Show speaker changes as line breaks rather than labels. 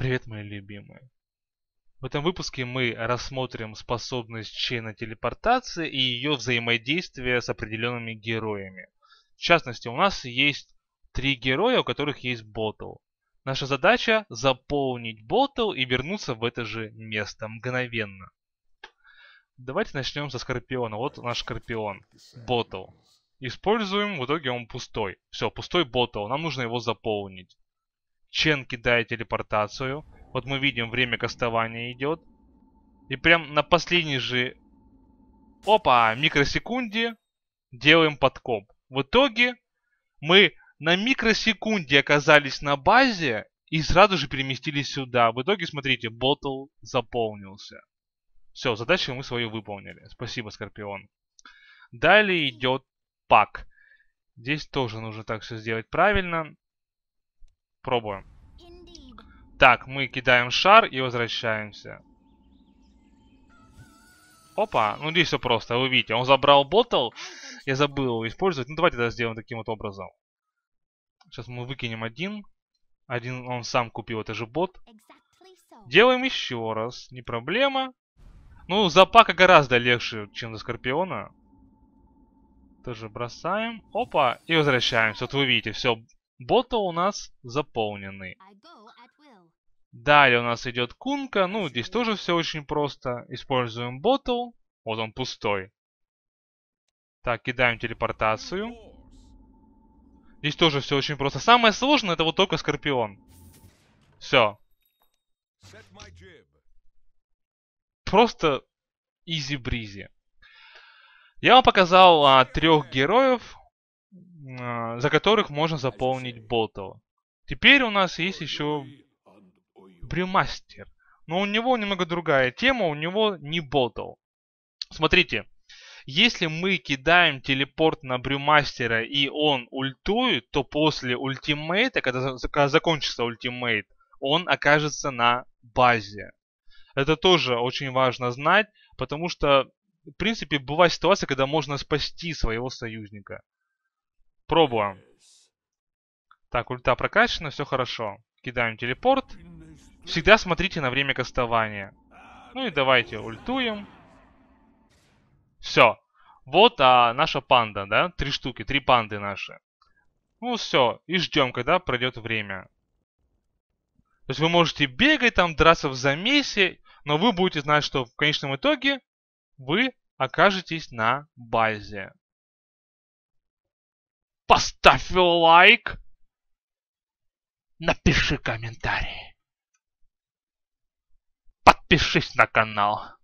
Привет, мои любимые! В этом выпуске мы рассмотрим способность чейна телепортации и ее взаимодействие с определенными героями. В частности, у нас есть три героя, у которых есть ботл. Наша задача заполнить ботл и вернуться в это же место мгновенно. Давайте начнем со Скорпиона. Вот наш Скорпион. Ботл. Используем, в итоге он пустой. Все, пустой ботл, нам нужно его заполнить. Чен кидает телепортацию. Вот мы видим, время кастования идет. И прям на последней же... Опа! Микросекунде делаем подкоп. В итоге мы на микросекунде оказались на базе и сразу же переместились сюда. В итоге, смотрите, ботл заполнился. Все, задачу мы свою выполнили. Спасибо, Скорпион. Далее идет пак. Здесь тоже нужно так все сделать правильно. Пробуем. Так, мы кидаем шар и возвращаемся. Опа, ну здесь все просто, вы видите, он забрал ботл, я забыл его использовать, ну давайте это сделаем таким вот образом. Сейчас мы выкинем один, один он сам купил, это же бот. Делаем еще раз, не проблема. Ну, запака гораздо легче, чем за Скорпиона. Тоже бросаем, опа, и возвращаемся, вот вы видите, все, Бота у нас заполнены. Далее у нас идет кунка. Ну, здесь тоже все очень просто. Используем ботл. Вот он пустой. Так, кидаем телепортацию. Здесь тоже все очень просто. Самое сложное это вот только скорпион. Все. Просто изи-бризи. Я вам показал а, трех героев, за которых можно заполнить Болтова. Теперь у нас есть еще Брюмастер. Но у него немного другая тема, у него не Болтов. Смотрите, если мы кидаем телепорт на Брюмастера и он ультует, то после ультимейта, когда, когда закончится ультимейт, он окажется на базе. Это тоже очень важно знать, потому что, в принципе, бывает ситуация, когда можно спасти своего союзника. Пробуем. Так, ульта прокачана, все хорошо. Кидаем телепорт. Всегда смотрите на время кастования. Ну и давайте ультуем. Все. Вот а, наша панда, да? Три штуки, три панды наши. Ну все, и ждем, когда пройдет время. То есть вы можете бегать там, драться в замесе, но вы будете знать, что в конечном итоге вы окажетесь на базе поставь лайк, напиши комментарий. Подпишись на канал.